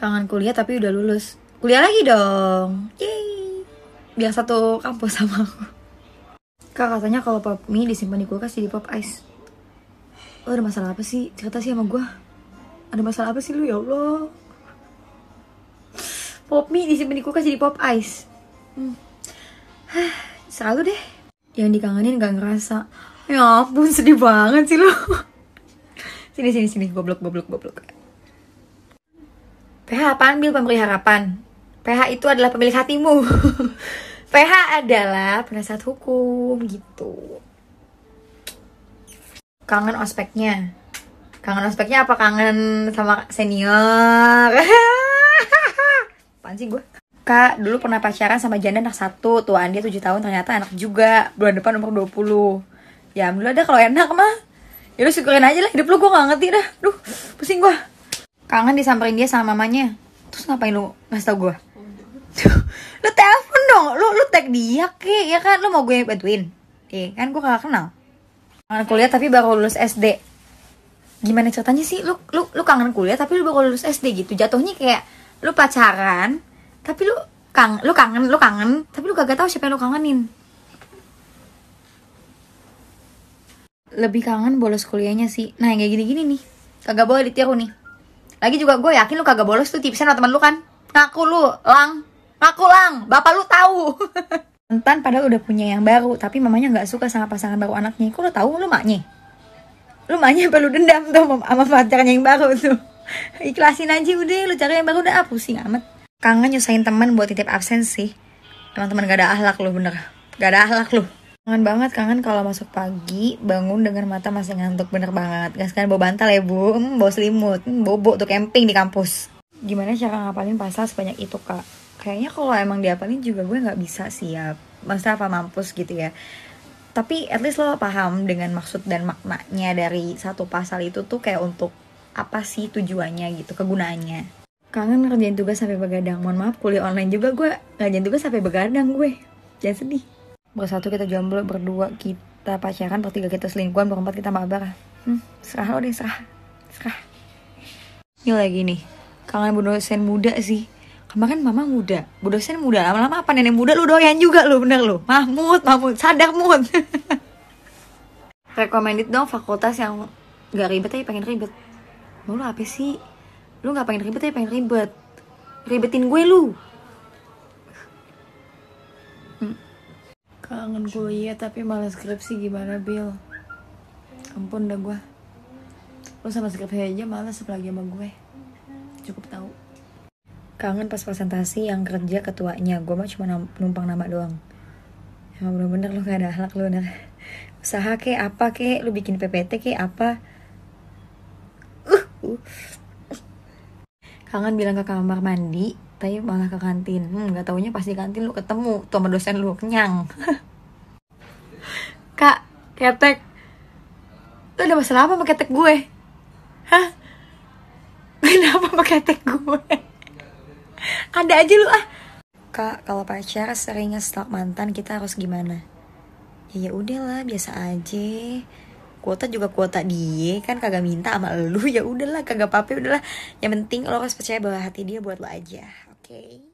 Kangen kuliah tapi udah lulus. Kuliah lagi dong. Yeay. Biar satu kampus sama aku. Kak katanya kalau pop mie disimpan di kulkas jadi pop ice. Lo oh, ada masalah apa sih? Cerita sih sama gue. Ada masalah apa sih lu ya Allah? pop mie disimpan di kulkas jadi pop ice hmm. Hah, selalu deh yang dikangenin gak ngerasa ya ampun sedih banget sih lo sini sini sini goblok goblok goblok PH apaan bil pemberi harapan PH itu adalah pemilik hatimu PH adalah penasihat hukum gitu kangen ospeknya kangen ospeknya apa kangen sama senior apaan sih gue Kak, dulu pernah pacaran sama janda anak satu, tuh andi 7 tahun ternyata anak juga. Bulan depan umur 20. Ya ambil ada kalau enak mah. Ya lu syukurin aja lah hidup lu, gue gak ngerti dah. Duh, pusing gue. Kangen disamperin dia sama mamanya. Terus ngapain lu ngasih tau gue? lu telepon dong, lu lu tag dia ke, ya kan? Lu mau gue bantuin? Iya kan, gue gak kenal. Kangen kuliah tapi baru lulus SD. Gimana ceritanya sih? Lu, lu, lu kangen kuliah tapi lu baru lulus SD gitu. Jatuhnya kayak lu pacaran tapi lu kang lu kangen lu kangen tapi lu kagak tahu siapa yang lu kangenin lebih kangen bolos kuliahnya sih nah yang kayak gini-gini nih kagak boleh ditiru nih lagi juga gue yakin lu kagak bolos tuh tipsnya teman lu kan ngaku lu lang ngaku lang bapak lu tahu Entan padahal udah punya yang baru tapi mamanya nggak suka sama pasangan baru anaknya kok lu tahu lu maknya lu maknya perlu dendam tuh sama pacarnya yang baru tuh Ikhlasin aja udah lu cari yang baru udah apa ah, pusing amat. Kangen nyusahin teman buat titip absen sih. Emang teman gak ada ahlak lu bener. Gak ada ahlak lu. Kangen banget kangen kalau masuk pagi bangun dengan mata masih ngantuk bener banget. Gak sekalian bawa bantal ya bu, hmm, bawa selimut, hmm, bobo tuh camping di kampus. Gimana cara ngapalin pasal sebanyak itu kak? Kayaknya kalau emang diapalin juga gue nggak bisa siap. Maksudnya apa mampus gitu ya tapi at least lo paham dengan maksud dan maknanya dari satu pasal itu tuh kayak untuk apa sih tujuannya gitu kegunaannya kangen ngerjain tugas sampai begadang mohon maaf kuliah online juga gue ngerjain tugas sampai begadang gue jangan sedih bersatu kita jomblo berdua kita pacaran bertiga kita selingkuhan berempat kita mabar hmm, serah lo deh serah serah ini lagi nih kangen bu dosen muda sih kemarin mama muda bu dosen muda lama-lama apa nenek muda lu doyan juga lu bener lu Mahmud Mahmud sadar mood recommended dong fakultas yang gak ribet tapi pengen ribet mau lu apa sih lu nggak pengen ribet ya pengen ribet ribetin gue lu hmm. Kangen gue kuliah tapi malah skripsi gimana Bill ampun dah gue lu sama skripsi aja malas apalagi sama gue cukup tahu kangen pas presentasi yang kerja ketuanya gue mah cuma numpang nama doang emang ya, bener-bener lu gak ada akhlak lu bener usaha kek apa kek lu bikin ppt kek apa aku kangen bilang ke kamar mandi tapi malah ke kantin hmm nggak taunya pasti kantin lu ketemu tuh sama dosen lu kenyang kak ketek lu ada masalah apa sama ketek gue hah kenapa sama ketek gue ada aja lu ah kak kalau pacar seringnya ngestalk mantan kita harus gimana ya ya udahlah biasa aja kuota juga kuota dia kan kagak minta sama lu ya udahlah kagak apa-apa udahlah yang penting lo harus percaya bahwa hati dia buat lo aja oke okay?